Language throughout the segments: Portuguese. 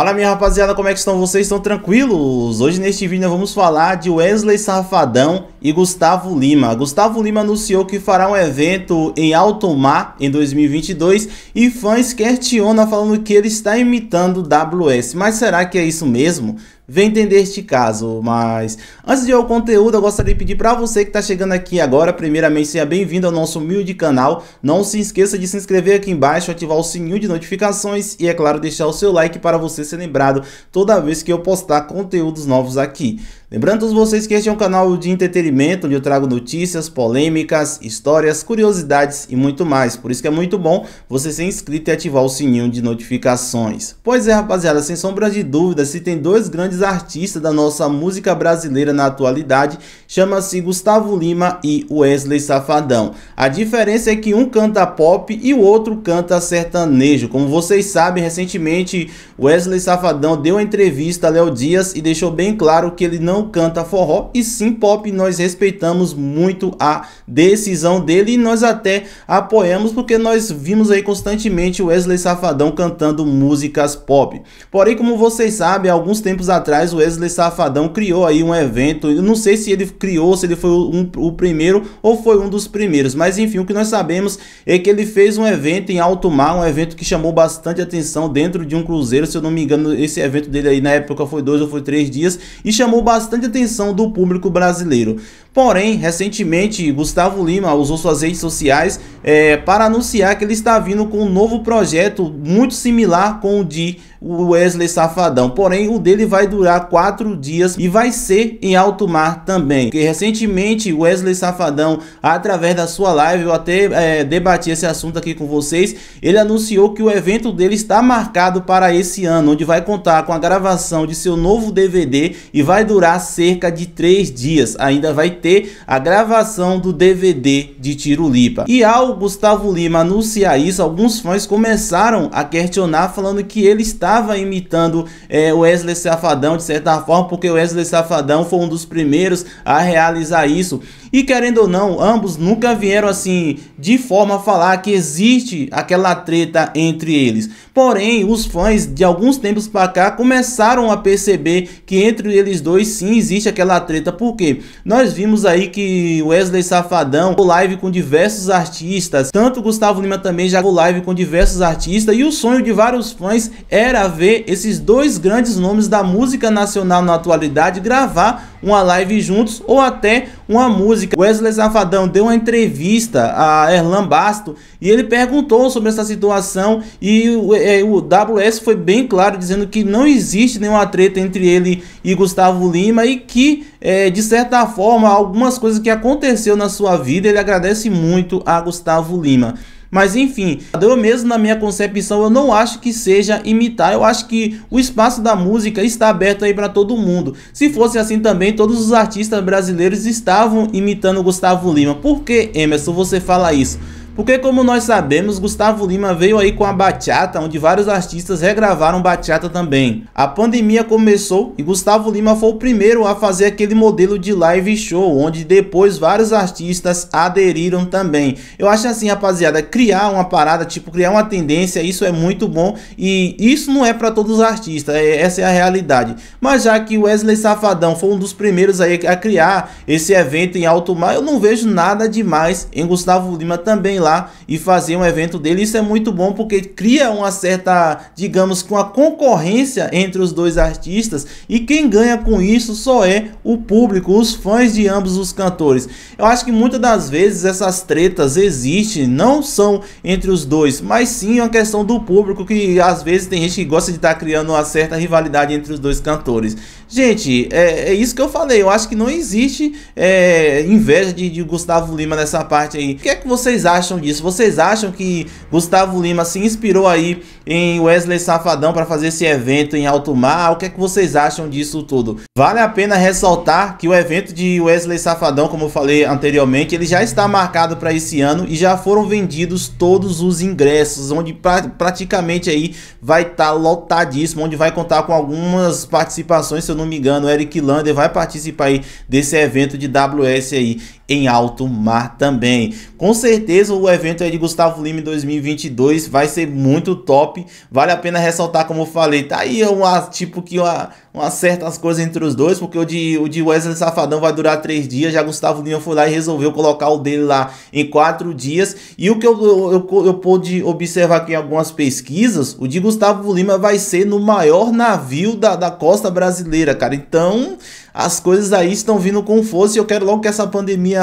Fala minha rapaziada, como é que estão vocês? Estão tranquilos? Hoje neste vídeo nós vamos falar de Wesley Safadão e Gustavo Lima. Gustavo Lima anunciou que fará um evento em alto mar em 2022 e fãs questionam falando que ele está imitando WS. Mas será que é isso mesmo? vem entender este caso. Mas antes de ir ao conteúdo, eu gostaria de pedir para você que está chegando aqui agora, primeiramente, seja bem-vindo ao nosso humilde canal. Não se esqueça de se inscrever aqui embaixo, ativar o sininho de notificações e, é claro, deixar o seu like para você ser lembrado toda vez que eu postar conteúdos novos aqui. Lembrando todos vocês que este é um canal de entretenimento, onde eu trago notícias, polêmicas, histórias, curiosidades e muito mais. Por isso que é muito bom você ser inscrito e ativar o sininho de notificações. Pois é, rapaziada, sem sombra de dúvida, se tem dois grandes artistas da nossa música brasileira na atualidade, chama-se Gustavo Lima e Wesley Safadão. A diferença é que um canta pop e o outro canta sertanejo. Como vocês sabem, recentemente Wesley Safadão deu uma entrevista a Léo Dias e deixou bem claro que ele não não canta forró e sim pop. Nós respeitamos muito a decisão dele e nós até apoiamos porque nós vimos aí constantemente o Wesley Safadão cantando músicas pop. Porém, como vocês sabem, alguns tempos atrás o Wesley Safadão criou aí um evento. Eu não sei se ele criou, se ele foi um, o primeiro ou foi um dos primeiros, mas enfim, o que nós sabemos é que ele fez um evento em alto mar, um evento que chamou bastante atenção dentro de um cruzeiro. Se eu não me engano, esse evento dele aí na época foi dois ou foi três dias e chamou bastante bastante atenção do público brasileiro. Porém, recentemente, Gustavo Lima usou suas redes sociais é, para anunciar que ele está vindo com um novo projeto muito similar com o de Wesley Safadão. Porém, o dele vai durar quatro dias e vai ser em alto mar também. Porque recentemente, Wesley Safadão, através da sua live, eu até é, debati esse assunto aqui com vocês, ele anunciou que o evento dele está marcado para esse ano, onde vai contar com a gravação de seu novo DVD e vai durar cerca de três dias. Ainda vai ter a gravação do DVD de Tiro Lipa. E ao Gustavo Lima anunciar isso, alguns fãs começaram a questionar falando que ele estava imitando é, Wesley Safadão de certa forma, porque Wesley Safadão foi um dos primeiros a realizar isso. E querendo ou não, ambos nunca vieram assim de forma a falar que existe aquela treta entre eles. Porém, os fãs de alguns tempos para cá começaram a perceber que entre eles dois sim existe aquela treta. Por quê? Nós vimos aí que Wesley Safadão o live com diversos artistas, tanto Gustavo Lima também já o live com diversos artistas e o sonho de vários fãs era ver esses dois grandes nomes da música nacional na atualidade gravar uma live juntos ou até uma música. Wesley Safadão deu uma entrevista a Erlan Basto e ele perguntou sobre essa situação e o, é, o WS foi bem claro dizendo que não existe nenhuma treta entre ele e Gustavo Lima e que, é, de certa forma, algumas coisas que aconteceu na sua vida, ele agradece muito a Gustavo Lima. Mas enfim, eu mesmo na minha concepção, eu não acho que seja imitar, eu acho que o espaço da música está aberto aí para todo mundo. Se fosse assim também, todos os artistas brasileiros estavam imitando Gustavo Lima. Por que, Emerson, você fala isso? Porque como nós sabemos, Gustavo Lima veio aí com a bachata, onde vários artistas regravaram bachata também. A pandemia começou e Gustavo Lima foi o primeiro a fazer aquele modelo de live show, onde depois vários artistas aderiram também. Eu acho assim, rapaziada, criar uma parada, tipo, criar uma tendência, isso é muito bom e isso não é para todos os artistas, é, essa é a realidade. Mas já que Wesley Safadão foi um dos primeiros aí a criar esse evento em alto mar, eu não vejo nada demais em Gustavo Lima também lá e fazer um evento dele. Isso é muito bom porque cria uma certa, digamos com uma concorrência entre os dois artistas e quem ganha com isso só é o público, os fãs de ambos os cantores. Eu acho que muitas das vezes essas tretas existem, não são entre os dois, mas sim uma questão do público que às vezes tem gente que gosta de estar tá criando uma certa rivalidade entre os dois cantores. Gente, é, é isso que eu falei. Eu acho que não existe é, inveja de, de Gustavo Lima nessa parte aí. O que é que vocês acham? acham disso? Vocês acham que Gustavo Lima se inspirou aí em Wesley Safadão para fazer esse evento em alto mar? O que é que vocês acham disso tudo? Vale a pena ressaltar que o evento de Wesley Safadão, como eu falei anteriormente, ele já está marcado para esse ano e já foram vendidos todos os ingressos, onde pra, praticamente aí vai estar tá lotadíssimo, onde vai contar com algumas participações, se eu não me engano, o Eric Lander vai participar aí desse evento de WS aí em alto mar também. Com certeza o o evento aí de Gustavo Lima 2022 vai ser muito top. Vale a pena ressaltar, como eu falei, tá aí uma tipo que uma um acerta as coisas entre os dois, porque o de, o de Wesley Safadão vai durar três dias, já Gustavo Lima foi lá e resolveu colocar o dele lá em quatro dias, e o que eu, eu, eu, eu pude observar aqui em algumas pesquisas, o de Gustavo Lima vai ser no maior navio da, da costa brasileira, cara, então as coisas aí estão vindo com força e eu quero logo que essa pandemia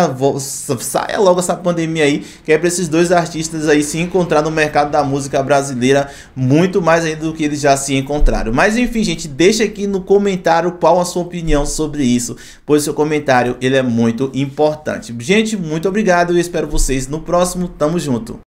saia logo essa pandemia aí, que é para esses dois artistas aí se encontrar no mercado da música brasileira muito mais ainda do que eles já se encontraram. Mas enfim, gente, deixa aqui no no comentário qual a sua opinião sobre isso, pois seu comentário ele é muito importante. Gente, muito obrigado e espero vocês no próximo. Tamo junto.